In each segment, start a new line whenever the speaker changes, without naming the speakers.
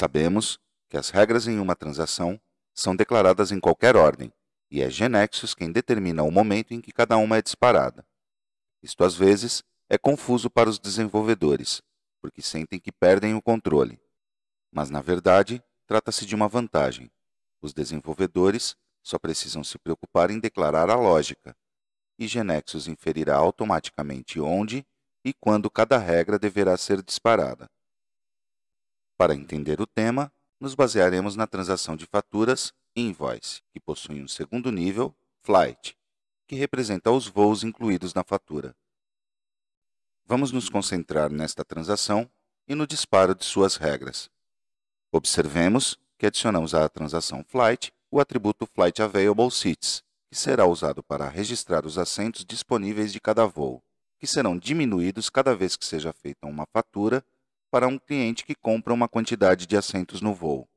Sabemos que as regras em uma transação são declaradas em qualquer ordem, e é Genexus quem determina o momento em que cada uma é disparada. Isto às vezes é confuso para os desenvolvedores, porque sentem que perdem o controle. Mas na verdade, trata-se de uma vantagem. Os desenvolvedores só precisam se preocupar em declarar a lógica, e Genexus inferirá automaticamente onde e quando cada regra deverá ser disparada. Para entender o tema, nos basearemos na transação de faturas Invoice, que possui um segundo nível, Flight, que representa os voos incluídos na fatura. Vamos nos concentrar nesta transação e no disparo de suas regras. Observemos que adicionamos à transação Flight o atributo Flight Available Seats, que será usado para registrar os assentos disponíveis de cada voo, que serão diminuídos cada vez que seja feita uma fatura para um cliente que compra uma quantidade de assentos no voo.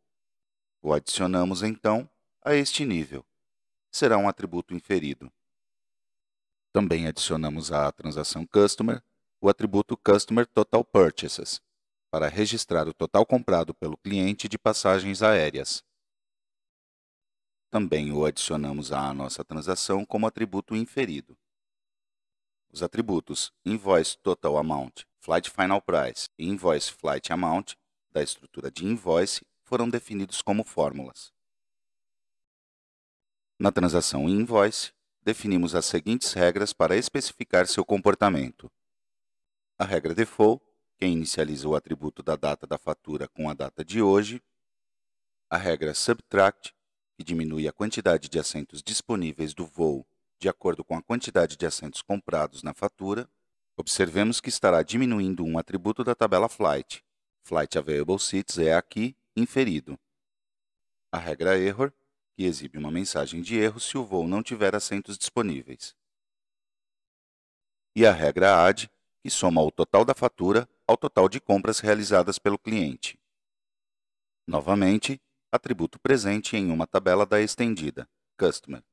O adicionamos, então, a este nível. Será um atributo inferido. Também adicionamos à transação Customer o atributo Customer Total Purchases, para registrar o total comprado pelo cliente de passagens aéreas. Também o adicionamos à nossa transação como atributo inferido. Os atributos Invoice Total Amount Flight Final Price e Invoice Flight Amount da estrutura de invoice foram definidos como fórmulas. Na transação invoice, definimos as seguintes regras para especificar seu comportamento. A regra default, que inicializa o atributo da data da fatura com a data de hoje. A regra subtract, que diminui a quantidade de assentos disponíveis do voo de acordo com a quantidade de assentos comprados na fatura. Observemos que estará diminuindo um atributo da tabela flight. Flight available seats é aqui inferido. A regra error, que exibe uma mensagem de erro se o voo não tiver assentos disponíveis. E a regra add, que soma o total da fatura ao total de compras realizadas pelo cliente. Novamente, atributo presente em uma tabela da estendida, customer.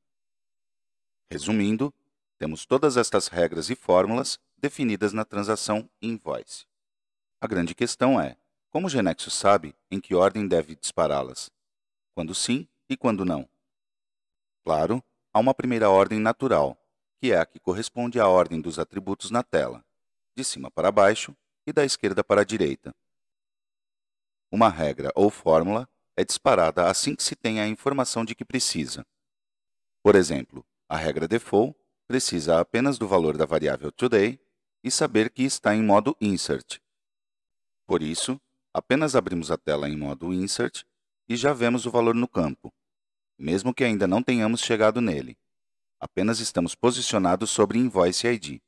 Resumindo, temos todas estas regras e fórmulas definidas na transação invoice. A grande questão é: como o Genexus sabe em que ordem deve dispará-las? Quando sim e quando não? Claro, há uma primeira ordem natural, que é a que corresponde à ordem dos atributos na tela, de cima para baixo e da esquerda para a direita. Uma regra ou fórmula é disparada assim que se tem a informação de que precisa. Por exemplo, a regra default precisa apenas do valor da variável today e saber que está em modo Insert. Por isso, apenas abrimos a tela em modo Insert e já vemos o valor no campo, mesmo que ainda não tenhamos chegado nele. Apenas estamos posicionados sobre Invoice ID.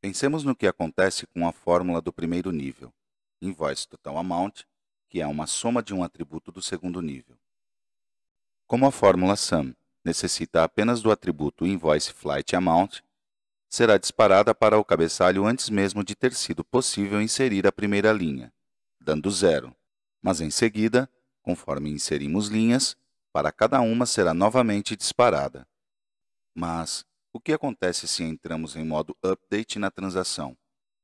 Pensemos no que acontece com a fórmula do primeiro nível, Invoice Total Amount, que é uma soma de um atributo do segundo nível. Como a fórmula SUM necessita apenas do atributo Invoice Flight Amount, será disparada para o cabeçalho antes mesmo de ter sido possível inserir a primeira linha, dando zero. Mas em seguida, conforme inserimos linhas, para cada uma será novamente disparada. Mas o que acontece se entramos em modo update na transação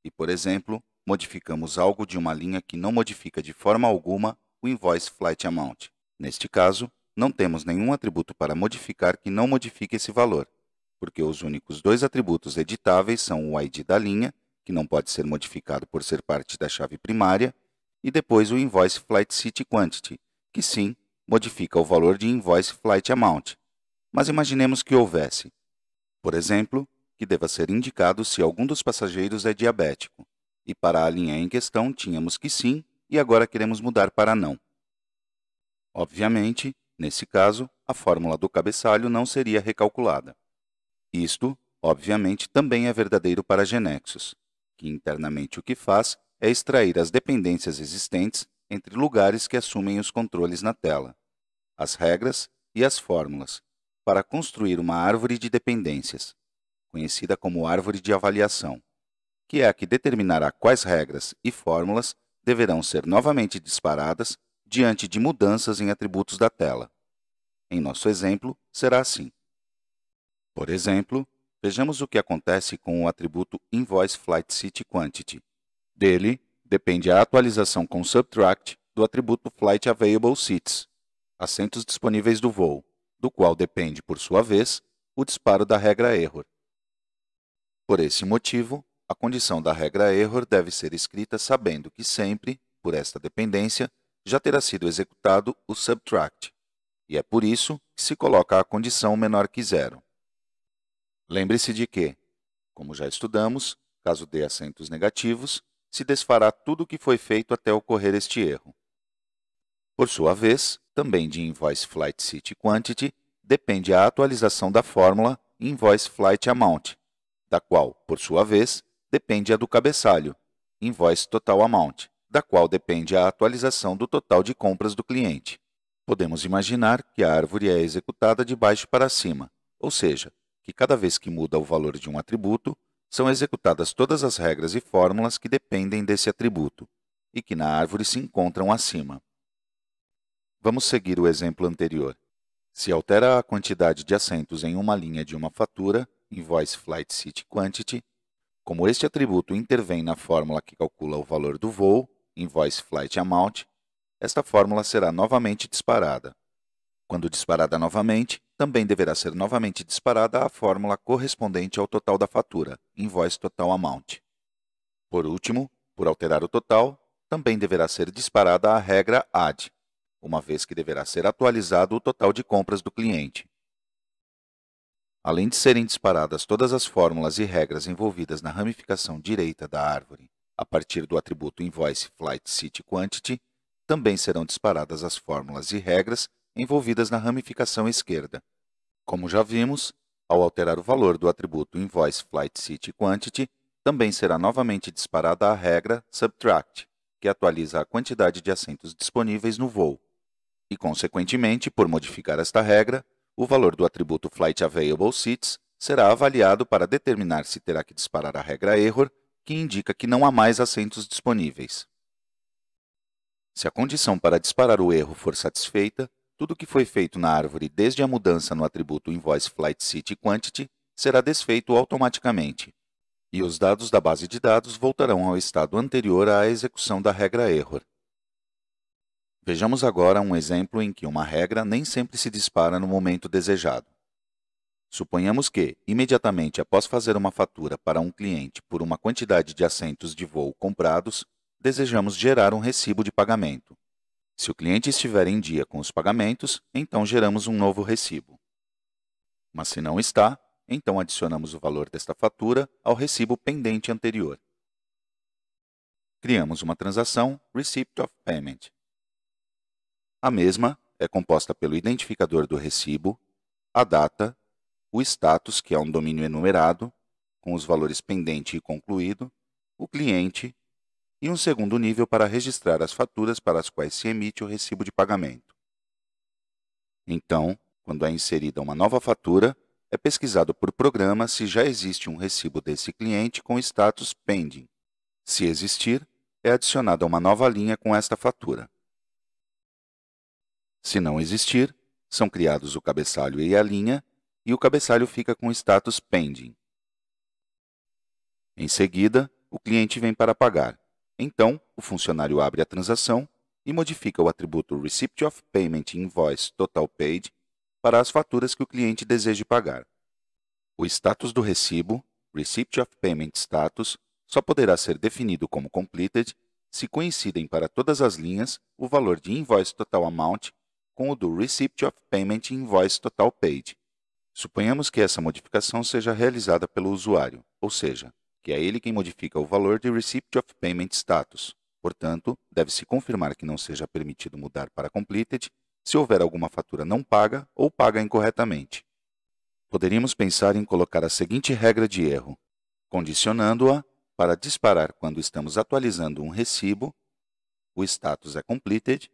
e, por exemplo, modificamos algo de uma linha que não modifica de forma alguma o invoice flight amount? Neste caso, não temos nenhum atributo para modificar que não modifique esse valor porque os únicos dois atributos editáveis são o ID da linha, que não pode ser modificado por ser parte da chave primária, e depois o Invoice Flight City Quantity, que sim, modifica o valor de Invoice Flight Amount. Mas imaginemos que houvesse, por exemplo, que deva ser indicado se algum dos passageiros é diabético, e para a linha em questão tínhamos que sim e agora queremos mudar para não. Obviamente, nesse caso, a fórmula do cabeçalho não seria recalculada. Isto, obviamente, também é verdadeiro para a Genexus, que internamente o que faz é extrair as dependências existentes entre lugares que assumem os controles na tela, as regras e as fórmulas, para construir uma árvore de dependências, conhecida como árvore de avaliação, que é a que determinará quais regras e fórmulas deverão ser novamente disparadas diante de mudanças em atributos da tela. Em nosso exemplo, será assim. Por exemplo, vejamos o que acontece com o atributo invoice flight Seat quantity. Dele, depende a atualização com subtract do atributo flight available seats, assentos disponíveis do voo, do qual depende, por sua vez, o disparo da regra error. Por esse motivo, a condição da regra error deve ser escrita sabendo que sempre, por esta dependência, já terá sido executado o subtract, e é por isso que se coloca a condição menor que zero. Lembre-se de que, como já estudamos, caso dê assentos negativos, se desfará tudo o que foi feito até ocorrer este erro. Por sua vez, também de Invoice Flight City Quantity depende a atualização da fórmula Invoice Flight Amount, da qual, por sua vez, depende a do cabeçalho Invoice Total Amount, da qual depende a atualização do total de compras do cliente. Podemos imaginar que a árvore é executada de baixo para cima, ou seja, que cada vez que muda o valor de um atributo, são executadas todas as regras e fórmulas que dependem desse atributo e que na árvore se encontram acima. Vamos seguir o exemplo anterior. Se altera a quantidade de assentos em uma linha de uma fatura, invoice flight seat quantity, como este atributo intervém na fórmula que calcula o valor do voo, invoice flight amount, esta fórmula será novamente disparada. Quando disparada novamente, também deverá ser novamente disparada a fórmula correspondente ao total da fatura, invoice total amount. Por último, por alterar o total, também deverá ser disparada a regra Add, uma vez que deverá ser atualizado o total de compras do cliente. Além de serem disparadas todas as fórmulas e regras envolvidas na ramificação direita da árvore a partir do atributo invoice flight city quantity, também serão disparadas as fórmulas e regras envolvidas na ramificação esquerda. Como já vimos, ao alterar o valor do atributo invoice flight city quantity, também será novamente disparada a regra subtract, que atualiza a quantidade de assentos disponíveis no voo. E, consequentemente, por modificar esta regra, o valor do atributo flight available seats será avaliado para determinar se terá que disparar a regra error, que indica que não há mais assentos disponíveis. Se a condição para disparar o erro for satisfeita, tudo que foi feito na árvore desde a mudança no atributo invoice flight city quantity será desfeito automaticamente, e os dados da base de dados voltarão ao estado anterior à execução da regra error. Vejamos agora um exemplo em que uma regra nem sempre se dispara no momento desejado. Suponhamos que, imediatamente após fazer uma fatura para um cliente por uma quantidade de assentos de voo comprados, desejamos gerar um recibo de pagamento. Se o cliente estiver em dia com os pagamentos, então geramos um novo recibo. Mas se não está, então adicionamos o valor desta fatura ao recibo pendente anterior. Criamos uma transação Receipt of Payment. A mesma é composta pelo identificador do recibo, a data, o status, que é um domínio enumerado, com os valores pendente e concluído, o cliente e um segundo nível para registrar as faturas para as quais se emite o recibo de pagamento. Então, quando é inserida uma nova fatura, é pesquisado por programa se já existe um recibo desse cliente com status pending. Se existir, é adicionada uma nova linha com esta fatura. Se não existir, são criados o cabeçalho e a linha, e o cabeçalho fica com status pending. Em seguida, o cliente vem para pagar. Então, o funcionário abre a transação e modifica o atributo Receipt of Payment Invoice Total Paid para as faturas que o cliente deseja pagar. O status do recibo, Receipt of Payment Status, só poderá ser definido como completed se coincidem para todas as linhas o valor de Invoice Total Amount com o do Receipt of Payment Invoice Total Paid. Suponhamos que essa modificação seja realizada pelo usuário, ou seja, que é ele quem modifica o valor de Receipt of Payment Status. Portanto, deve-se confirmar que não seja permitido mudar para Completed se houver alguma fatura não paga ou paga incorretamente. Poderíamos pensar em colocar a seguinte regra de erro, condicionando-a para disparar quando estamos atualizando um recibo, o status é completed,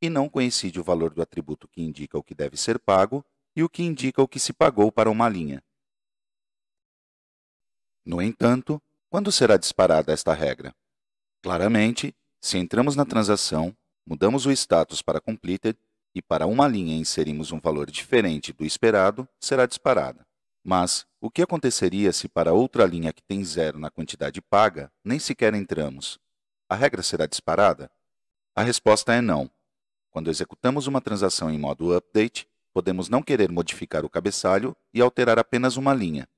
e não coincide o valor do atributo que indica o que deve ser pago e o que indica o que se pagou para uma linha. No entanto, quando será disparada esta regra? Claramente, se entramos na transação, mudamos o status para completed e para uma linha inserimos um valor diferente do esperado, será disparada. Mas o que aconteceria se para outra linha que tem zero na quantidade paga nem sequer entramos? A regra será disparada? A resposta é não. Quando executamos uma transação em modo update, podemos não querer modificar o cabeçalho e alterar apenas uma linha,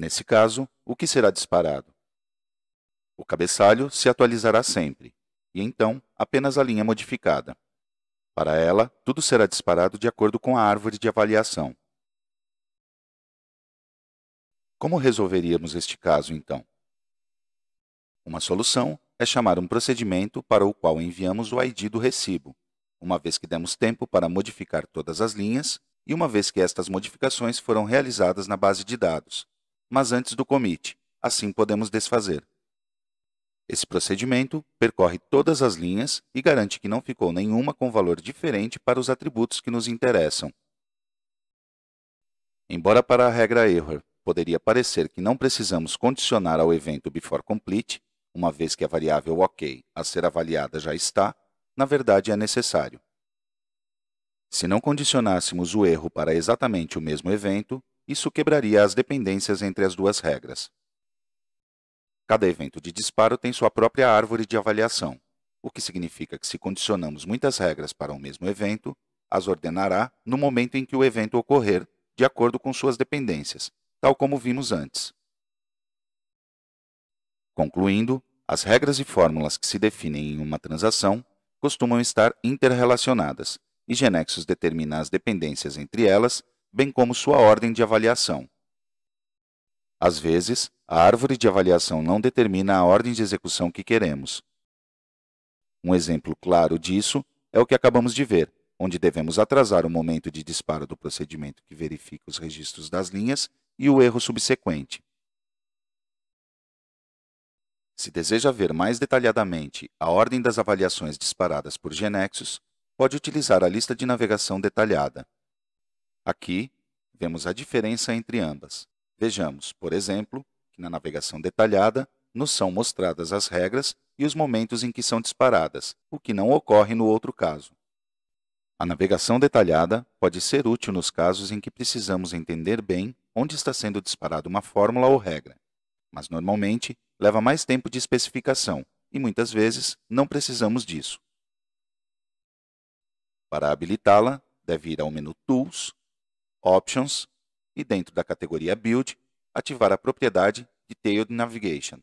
Nesse caso, o que será disparado? O cabeçalho se atualizará sempre, e então apenas a linha modificada. Para ela, tudo será disparado de acordo com a árvore de avaliação. Como resolveríamos este caso, então? Uma solução é chamar um procedimento para o qual enviamos o ID do recibo, uma vez que demos tempo para modificar todas as linhas e uma vez que estas modificações foram realizadas na base de dados, mas antes do commit. Assim podemos desfazer. Esse procedimento percorre todas as linhas e garante que não ficou nenhuma com valor diferente para os atributos que nos interessam. Embora para a regra error poderia parecer que não precisamos condicionar ao evento before complete, uma vez que a variável OK a ser avaliada já está, na verdade é necessário. Se não condicionássemos o erro para exatamente o mesmo evento, isso quebraria as dependências entre as duas regras. Cada evento de disparo tem sua própria árvore de avaliação, o que significa que se condicionamos muitas regras para um mesmo evento, as ordenará no momento em que o evento ocorrer, de acordo com suas dependências, tal como vimos antes. Concluindo, as regras e fórmulas que se definem em uma transação costumam estar interrelacionadas, e Genexus determina as dependências entre elas bem como sua ordem de avaliação. Às vezes, a árvore de avaliação não determina a ordem de execução que queremos. Um exemplo claro disso é o que acabamos de ver, onde devemos atrasar o momento de disparo do procedimento que verifica os registros das linhas e o erro subsequente. Se deseja ver mais detalhadamente a ordem das avaliações disparadas por Genexus, pode utilizar a lista de navegação detalhada. Aqui, vemos a diferença entre ambas. Vejamos, por exemplo, que na navegação detalhada nos são mostradas as regras e os momentos em que são disparadas, o que não ocorre no outro caso. A navegação detalhada pode ser útil nos casos em que precisamos entender bem onde está sendo disparada uma fórmula ou regra, mas normalmente leva mais tempo de especificação e muitas vezes não precisamos disso. Para habilitá-la, deve ir ao menu Tools Options e dentro da categoria Build, ativar a propriedade Detailed Navigation.